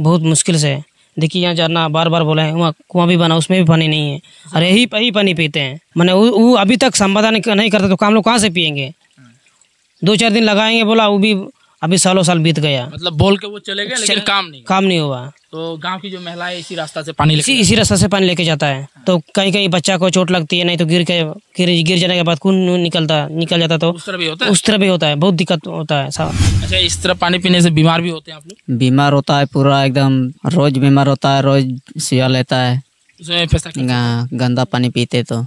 बहुत मुश्किल से है देखिए यहाँ जाना बार बार बोला है वहाँ कुआं भी बना उसमें भी पानी नहीं है अरे यही ही पानी पीते हैं मैंने वो अभी तक संवादा नहीं करते तो काम लोग कहाँ से पियेंगे हाँ। दो चार दिन लगाएंगे बोला वो भी अभी सालों साल बीत गया मतलब बोल के वो चले गए लेकिन काम नहीं काम नहीं हुआ तो गांव की जो महिलाएं इसी रास्ता से पानी इसी इसी रास्ता से पानी लेके जाता है हाँ। तो कहीं कहीं बच्चा को चोट लगती है नहीं तो गिर के गिर गिर जाने के बाद खून निकलता निकल जाता तो उस तरह भी होता है उस तरह भी होता है बहुत दिक्कत होता है अच्छा इस तरह पानी पीने से बीमार भी होते हैं आप लोग बीमार होता है पूरा एकदम रोज बीमार होता है रोज सिया लेता है हाँ, गंदा पानी पीते तो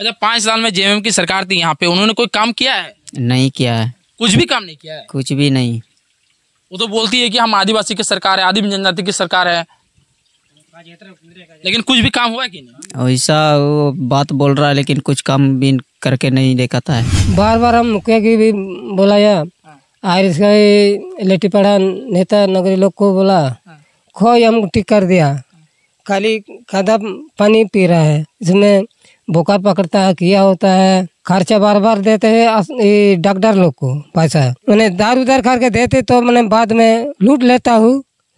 अच्छा पांच साल में जेएमएम की सरकार थी यहाँ पे उन्होंने कोई काम किया है नहीं किया है कुछ भी काम नहीं किया है कुछ भी नहीं वो तो बोलती है कि हम आदिवासी की सरकार है आदिम जनजाति की सरकार है लेकिन कुछ भी काम हुआ कि नहीं ऐसा वो बात बोल रहा है लेकिन कुछ काम भी करके नहीं देखाता है बार बार हम मुखिया की भी बोला या और हाँ। लेटी पढ़ा नेता नगरी लोग को बोला हाँ। खो हम ठीक कर दिया हाँ। खाली खादा पानी पी रहा है इसमें भूखा पकड़ता है किया होता है खर्चा बार बार देते है डॉक्टर लोग को पैसा मैंने दार उधर करके देते तो मैंने बाद में लूट लेता हूँ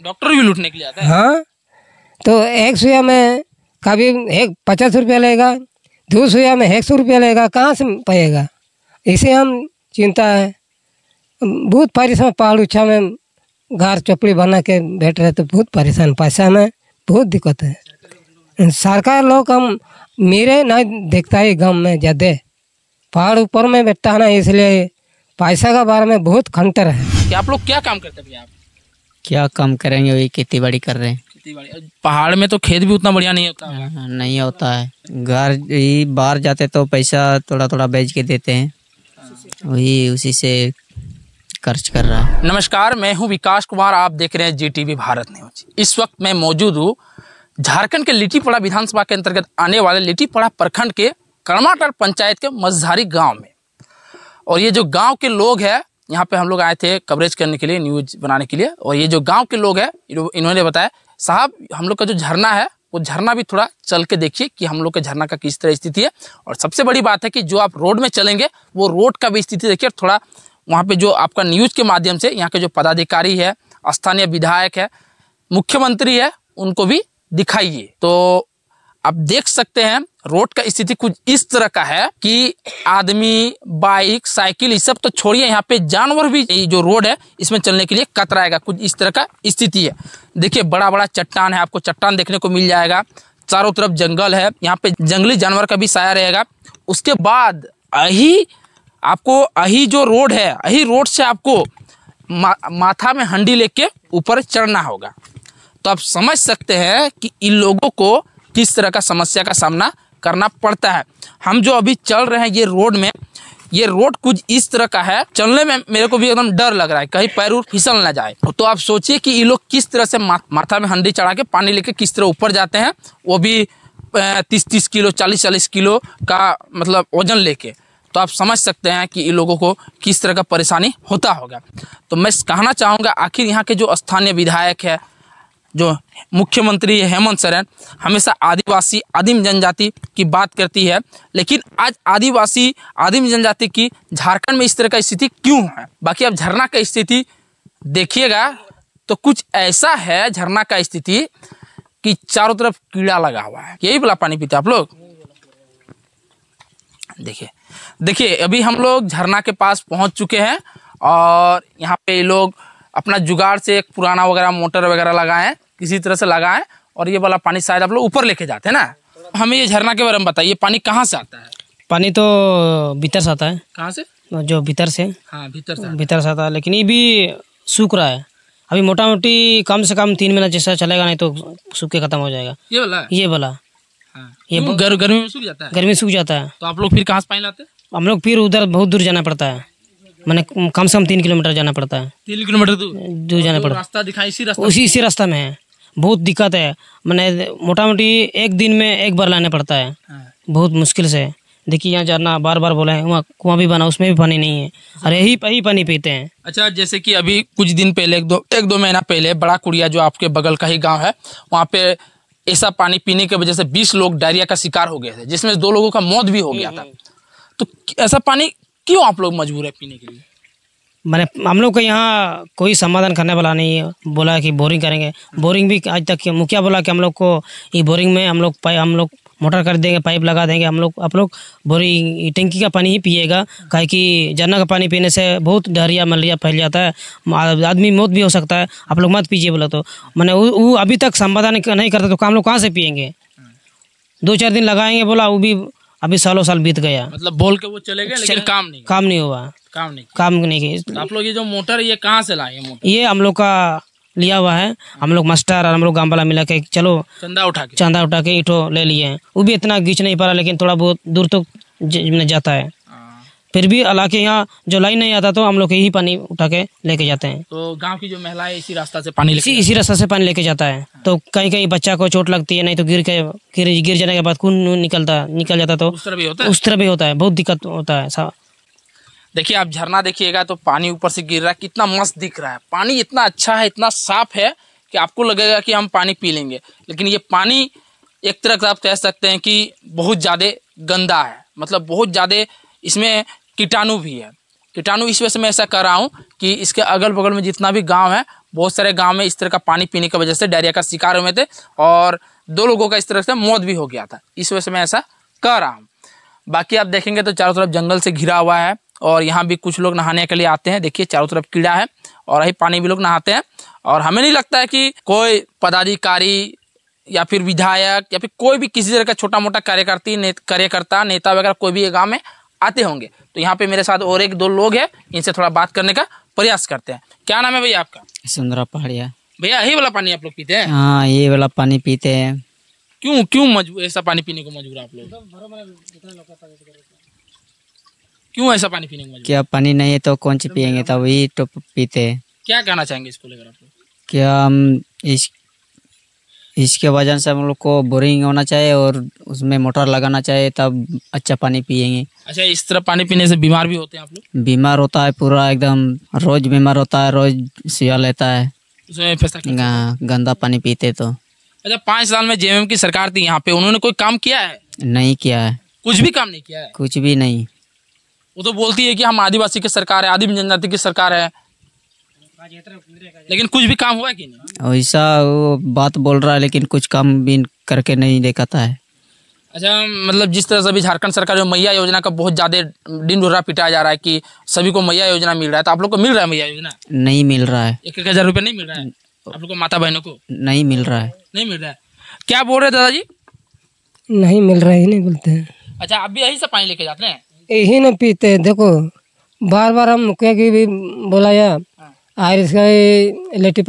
डॉक्टर भी लूटने के लिए आता है हाँ तो एक सुया में कभी एक पचास रुपया लेगा दो सुया में एक सौ रुपया लेगा कहाँ से पाएगा इसे हम चिंता है बहुत परेशान पहाड़ उछा में घर चौपड़ी बना के बैठ रहे तो बहुत परेशान पैसा में बहुत दिक्कत है सरकार लोग हम मेरे नहीं देखता है गांव में ज़्यादा पहाड़ ऊपर में बैठता है ना इसलिए पैसा का बारे में बहुत खंतर है क्या आप लोग क्या काम करते हैं क्या काम करेंगे वही खेती बाड़ी कर रहे हैं पहाड़ में तो खेत भी उतना बढ़िया नहीं होता है हाँ, हाँ, नहीं होता है घर ही बाहर जाते तो पैसा थोड़ा थोड़ा बेच के देते हैं वही उसी से खर्च कर रहा है नमस्कार मैं हूं विकास कुमार आप देख रहे हैं G T V Bharat news इस वक्त मैं मौजूद हूँ झारखंड के लिटीपड़ा विधानसभा के अंतर्गत आने वाले लिटीपड़ा प्रखंड के कर्माटल पंचायत के मझधारी गांव में और ये जो गांव के लोग हैं यहाँ पे हम लोग आए थे कवरेज करने के लिए न्यूज बनाने के लिए और ये जो गांव के लोग हैं इन्होंने बताया साहब हम लोग का जो झरना है वो झरना भी थोड़ा चल के देखिए कि हम लोग के झरना का किस तरह स्थिति है और सबसे बड़ी बात है कि जो आप रोड में चलेंगे वो रोड का भी स्थिति देखिए थोड़ा वहाँ पे जो आपका न्यूज़ के माध्यम से यहाँ के जो पदाधिकारी है स्थानीय विधायक है मुख्यमंत्री है उनको भी दिखाइए तो आप देख सकते हैं रोड का स्थिति कुछ इस तरह का है कि आदमी बाइक साइकिल ये सब तो छोड़िए यहाँ पे जानवर भी जो रोड है इसमें चलने के लिए कतराएगा कुछ इस तरह का स्थिति है देखिए बड़ा बड़ा चट्टान है आपको चट्टान देखने को मिल जाएगा चारों तरफ जंगल है यहाँ पे जंगली जानवर का भी साया रहेगा उसके बाद अही आपको यही जो रोड है यही रोड से आपको मा, माथा में हंडी लेके ऊपर चढ़ना होगा तो आप समझ सकते हैं कि इन लोगों को किस तरह का समस्या का सामना करना पड़ता है हम जो अभी चल रहे हैं ये रोड में ये रोड कुछ इस तरह का है चलने में मेरे को भी एकदम डर लग रहा है कहीं पैर फिसल ना जाए तो आप सोचिए कि ये लोग किस तरह से माथा में हंडी चढ़ा के पानी लेके किस तरह ऊपर जाते हैं वो भी तीस तीस किलो चालीस चालीस किलो का मतलब वजन लेके तो आप समझ सकते हैं कि इन लोगों को किस तरह का परेशानी होता होगा तो मैं कहना चाहूँगा आखिर यहाँ के जो स्थानीय विधायक है जो मुख्यमंत्री हेमंत सोरेन हमेशा आदिवासी आदिम जनजाति की बात करती है लेकिन आज आदिवासी आदिम जनजाति की झारखंड में इस तरह का स्थिति क्यों है बाकी अब झरना का स्थिति देखिएगा तो कुछ ऐसा है झरना का स्थिति कि चारों तरफ कीड़ा लगा हुआ है यही बोला पानी पीते आप लोग देखिए देखिए अभी हम लोग झरना के पास पहुंच चुके हैं और यहाँ पे लोग अपना जुगाड़ से एक पुराना वगैरह मोटर वगैरह लगाएं किसी तरह से लगाएं और ये वाला पानी शायद आप लोग ऊपर लेके जाते हैं ना हमें ये झरना के बारे में बताइए पानी कहाँ से आता है पानी तो भीतर से आता है कहाँ से हाँ, जो भीतर से हाँ भीतर से भीतर से आता है लेकिन ये भी सूख रहा है अभी मोटा मोटी कम से कम तीन महीना जैसा चलेगा नहीं तो सूख के खत्म हो जाएगा ये वाला ये वाला हाँ। ये गर, गर्मी में सूख जाता है गर्मी सूख जाता है तो आप लोग फिर कहाँ से पानी लाते हैं हम लोग फिर उधर बहुत दूर जाना पड़ता है मैंने कम से कम तीन किलोमीटर जाना पड़ता है तीन किलोमीटर दूर तो- तो जाना तो पड़ता है रास्ता दिखाई इसी रास्ता उसी इसी रास्ता में है बहुत दिक्कत है मैंने मोटा मोटी एक दिन में एक बार लाना पड़ता है हाँ। बहुत मुश्किल से देखिए यहाँ जाना बार बार बोला है वहाँ कुआं भी बना उसमें भी पानी नहीं है अरे ही ही पानी पीते हैं अच्छा जैसे कि अभी कुछ दिन पहले एक दो एक दो महीना पहले बड़ा कुड़िया जो आपके बगल का ही गांव है वहाँ पे ऐसा पानी पीने की वजह से बीस लोग डायरिया का शिकार हो गए थे जिसमें दो लोगों का मौत भी हो गया था हम्म। तो ऐसा पानी क्यों आप लोग मजबूर है पीने के लिए मैंने हम लोग को यहाँ कोई समाधान करने वाला नहीं है बोला कि बोरिंग करेंगे बोरिंग भी आज तक मुखिया बोला कि हम लोग को ये बोरिंग में हम लोग हम लोग मोटर कर देंगे पाइप लगा देंगे हम लोग आप लोग बोरिंग टंकी का पानी ही पिएगा कहे कि जरना का पानी पीने से बहुत डहरिया मलेरिया फैल जाता है आदमी मौत भी हो सकता है आप लोग मत पीजिए बोला तो मैंने वो अभी तक समाधान नहीं करता तो हम लोग कहाँ से पियेंगे हाँ। दो चार दिन लगाएंगे बोला वो भी अभी सालों साल बीत गया मतलब बोल के वो चले गए लेकिन काम नहीं काम नहीं हुआ काम नहीं काम नहीं किया तो आप लोग ये जो मोटर ये कहाँ से लाए मोटर ये हम लोग का लिया हुआ है हम लोग मास्टर और हम लोग गाँव वाला मिला के चलो चंदा उठा के चंदा उठा के ईटो ले लिए वो भी इतना घींच नहीं पा रहा लेकिन थोड़ा बहुत दूर तक तो जाता है फिर भी हालांकि यहाँ जो लाइन नहीं आता तो हम लोग यही पानी उठा के लेके जाते हैं तो गाँव की जो महिला है इसी रास्ता से पानी इसी इसी रास्ता से पानी लेके जाता है हाँ। तो कहीं कहीं बच्चा को चोट लगती है नहीं तो गिर के गिर गिर जाने के बाद खून निकलता निकल जाता तो उस तरह भी होता है उस तरह भी होता है बहुत दिक्कत होता है देखिए आप झरना देखिएगा तो पानी ऊपर से गिर रहा है कितना मस्त दिख रहा है पानी इतना अच्छा है इतना साफ है कि आपको लगेगा कि हम पानी पी लेंगे लेकिन ये पानी एक तरह से आप कह सकते हैं कि बहुत ज़्यादा गंदा है मतलब बहुत ज़्यादा इसमें कीटाणु भी है कीटाणु इस वजह से मैं ऐसा कर रहा हूँ कि इसके अगल बगल में जितना भी गांव है बहुत सारे गांव में इस तरह का पानी पीने की वजह से डायरिया का शिकार हुए थे और दो लोगों का इस तरह से मौत भी हो गया था इस वजह से मैं ऐसा कर रहा हूँ बाकी आप देखेंगे तो चारों तरफ जंगल से घिरा हुआ है और यहाँ भी कुछ लोग नहाने के लिए आते हैं देखिए चारों तरफ कीड़ा है और यही पानी भी लोग नहाते हैं और हमें नहीं लगता है कि कोई पदाधिकारी या फिर विधायक या फिर कोई भी किसी तरह का छोटा मोटा कार्यकर्ती ने, कार्यकर्ता नेता वगैरह कोई भी गाँव में आते होंगे तो यहाँ पे मेरे साथ और एक दो लोग हैं इनसे थोड़ा बात करने का प्रयास करते हैं क्या नाम है भैया आपका सुंदरा पहाड़िया भैया यही वाला पानी आप लोग पीते हैं हाँ ये वाला पानी पीते हैं क्यों क्यों मजबूर ऐसा पानी पीने को मजबूर आप लोग क्यों ऐसा पानी पीने को क्या पानी नहीं है तो कौन सी पियेंगे तो वही तो पीते हैं क्या कहना चाहेंगे इसको लेकर आप लोग क्या हम इस इसके वजन से हम लोग को बोरिंग होना चाहिए और उसमें मोटर लगाना चाहिए तब अच्छा पानी पियेंगे अच्छा इस तरह पानी पीने से बीमार भी होते हैं आप लोग बीमार होता है पूरा एकदम रोज बीमार होता है रोज सिया लेता है हाँ, गंदा पानी पीते तो अच्छा पाँच साल में जेएमएम की सरकार थी यहाँ पे उन्होंने कोई काम किया है नहीं किया है कुछ भी काम नहीं किया है कुछ भी नहीं वो तो बोलती है कि हम आदिवासी की सरकार है आदिम जनजाति की सरकार है लेकिन कुछ भी काम हुआ कि नहीं ऐसा वो बात बोल रहा है लेकिन कुछ काम भी करके नहीं देखाता है अच्छा मतलब जिस तरह से अभी झारखंड सरकार जो मैया योजना का बहुत ज़्यादा दिन ढोरा पिटाया जा रहा है कि सभी को मैया योजना मिल रहा है तो आप लोग को मिल रहा है मैया योजना नहीं मिल रहा है एक एक हज़ार रुपये नहीं मिल रहा है आप लोग को माता बहनों को नहीं मिल रहा है नहीं मिल रहा है क्या बोल रहे दादाजी नहीं मिल रहा है नहीं बोलते हैं अच्छा आप भी यही से पानी लेके जाते हैं यही ना पीते हैं देखो बार बार हम मुखिया की भी बोला और का लेटी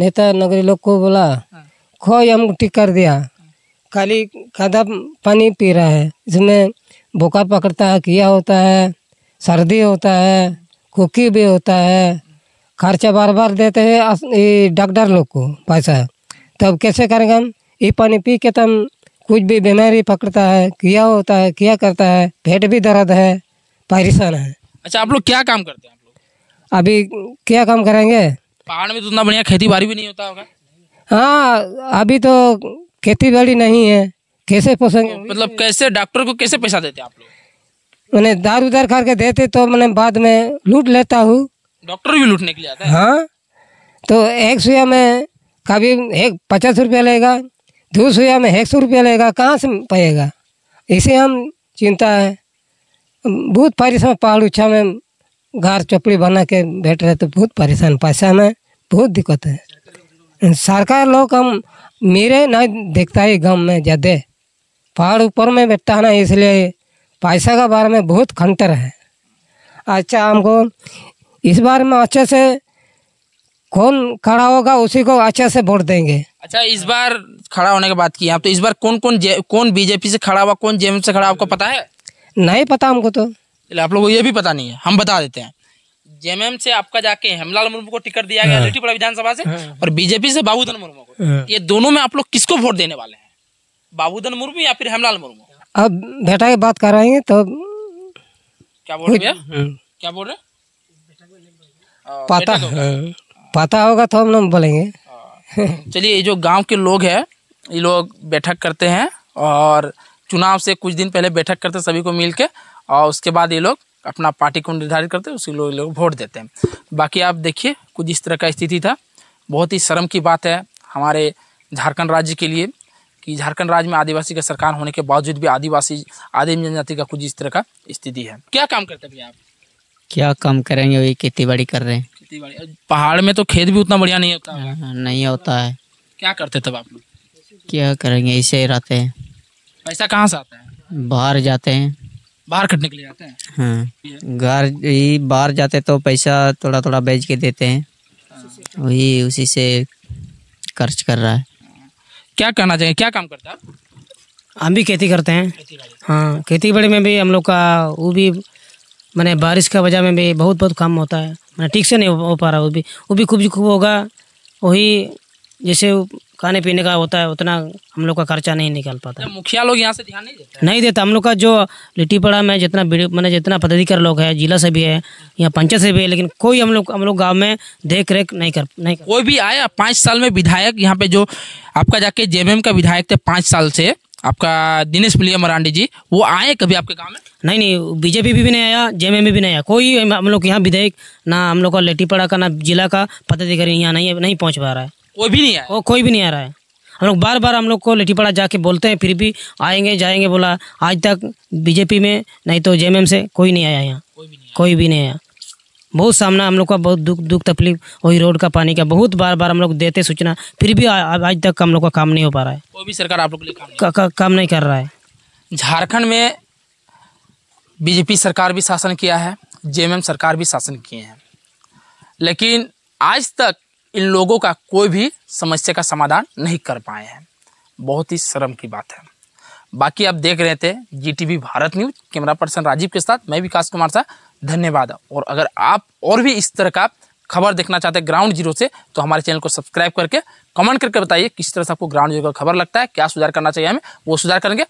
नेता नगरी लोग को बोला हाँ। खो हम ठीक कर दिया खाली खादा पानी पी रहा है इसमें भूखा पकड़ता है किया होता है सर्दी होता है कुकी भी होता है खर्चा बार बार देते हैं डॉक्टर लोग को पैसा तब कैसे करेंगे हम ये पानी पी के तब तो हम कुछ भी बीमारी पकड़ता है किया होता है किया करता है पेट भी दर्द है परेशान है अच्छा आप लोग क्या काम करते हैं अभी क्या काम करेंगे पहाड़ में तो इतना बढ़िया खेती बाड़ी भी नहीं होता होगा हाँ अभी तो खेती बाड़ी नहीं है कैसे पोसेंगे तो मतलब कैसे डॉक्टर को कैसे पैसा देते आप लोग मैंने दार उधार करके देते तो मैंने बाद में लूट लेता हूँ डॉक्टर भी लूटने के लिए आता है हाँ तो एक सुया में कभी एक पचास रुपया लेगा दो सुया में एक सौ रुपया लेगा कहाँ से पाएगा इसे हम चिंता है बहुत परिश्रम पहाड़ उच्छा में घर चौपड़ी बना के बैठ रहे तो बहुत परेशान पैसा में बहुत दिक्कत है सरकार लोग हम मेरे ना देखता है गाँव में ज़्यादा पहाड़ ऊपर में बैठता है ना इसलिए पैसा का बारे में बहुत खंटर है अच्छा हमको इस बार में अच्छे से कौन खड़ा होगा उसी को अच्छे से वोट देंगे अच्छा इस बार खड़ा होने की बात की आप तो इस बार कौन कौन कौन बीजेपी से खड़ा हुआ कौन जेएम से खड़ा आपको पता है नहीं पता हमको तो इसलिए आप लोगों को ये भी पता नहीं है हम बता देते हैं जेएमएम से आपका जाके हेमलाल मुर्मू को टिकट दिया गया हाँ। लिट्टीपड़ा विधानसभा से हाँ। और बीजेपी से बाबूधन मुर्मू को हाँ। ये दोनों में आप लोग किसको वोट देने वाले हैं बाबूधन मुर्मू या फिर हेमलाल मुर्मू अब बेटा की बात कर रहे हैं तो क्या बोल रहे क्या बोल रहे पता तो- पता होगा तो हम लोग बोलेंगे चलिए ये जो गांव के लोग हैं ये लोग बैठक करते हैं और चुनाव से कुछ दिन पहले बैठक करते सभी को मिलके और उसके बाद ये लोग अपना पार्टी को निर्धारित करते हैं उसी लोग लोग वोट देते हैं बाकी आप देखिए कुछ इस तरह का स्थिति था बहुत ही शर्म की बात है हमारे झारखंड राज्य के लिए कि झारखंड राज्य में आदिवासी का सरकार होने के बावजूद भी आदिवासी आदिम जनजाति का कुछ इस तरह का स्थिति है क्या काम करते भैया आप क्या काम करेंगे वही खेती बाड़ी कर रहे हैं खेती बाड़ी पहाड़ में तो खेत भी उतना बढ़िया नहीं होता है हाँ, हाँ, नहीं होता है क्या करते तब आप लोग क्या करेंगे ऐसे ही रहते हैं पैसा कहाँ से आता है बाहर जाते हैं बाहर खटने के लिए जाते हैं हाँ घर ही बाहर जाते तो पैसा थोड़ा थोड़ा बेच के देते हैं हाँ। वही उसी से खर्च कर रहा है क्या करना चाहिए क्या काम करता है हम भी खेती करते हैं हाँ खेती बाड़ी में भी हम लोग का वो भी मैंने बारिश का वजह में भी बहुत बहुत काम होता है मैंने ठीक से नहीं हो पा रहा वो भी वो भी खूब खूब होगा वही जैसे खाने पीने का होता है उतना हम लोग का खर्चा नहीं निकाल पाता मुखिया लोग यहाँ से ध्यान नहीं देते नहीं देता हम लोग का जो पड़ा में जितना मैंने जितना पदाधिकारी लोग है जिला से भी है यहाँ पंचायत से भी है लेकिन कोई हम लोग हम लोग गाँव में देख रेख नहीं कर नहीं कर। कोई भी आया पाँच साल में विधायक यहाँ पे जो आपका जाके जे का विधायक थे पाँच साल से आपका दिनेश पुलिया मरांडी जी वो आए कभी आपके गांव में नहीं नहीं बीजेपी भी, भी नहीं आया जे भी, भी नहीं आया कोई हम लोग यहाँ विधायक ना हम लोग का पड़ा का ना जिला का पदाधिकारी यहाँ नहीं नहीं पहुँच पा रहा है कोई भी नहीं आया वो कोई भी नहीं आ रहा है हम लोग बार बार हम लोग को लिटीपाड़ा जाके बोलते हैं फिर भी आएंगे जाएंगे बोला आज तक बीजेपी में नहीं तो जेएमएम से कोई नहीं आया यहाँ कोई भी नहीं आया बहुत सामना हम लोग का बहुत दुख दुख तकलीफ वही रोड का पानी का बहुत बार बार हम लोग देते सूचना फिर भी आज तक हम लोग का काम नहीं हो पा रहा है कोई भी सरकार आप लोग काम नहीं, काम नहीं कर रहा है झारखंड में बीजेपी सरकार भी शासन किया है जेएमएम सरकार भी शासन किए हैं लेकिन आज तक इन लोगों का कोई भी समस्या का समाधान नहीं कर पाए हैं बहुत ही शर्म की बात है बाकी आप देख रहे थे V Bharat news camera person Rajiv के साथ मैं विकास कुमार साह धन्यवाद और अगर आप और भी इस तरह का खबर देखना चाहते हैं ग्राउंड जीरो से तो हमारे चैनल को सब्सक्राइब करके कमेंट करके बताइए किस तरह से आपको ग्राउंड जीरो का खबर लगता है क्या सुधार करना चाहिए हमें वो सुधार करेंगे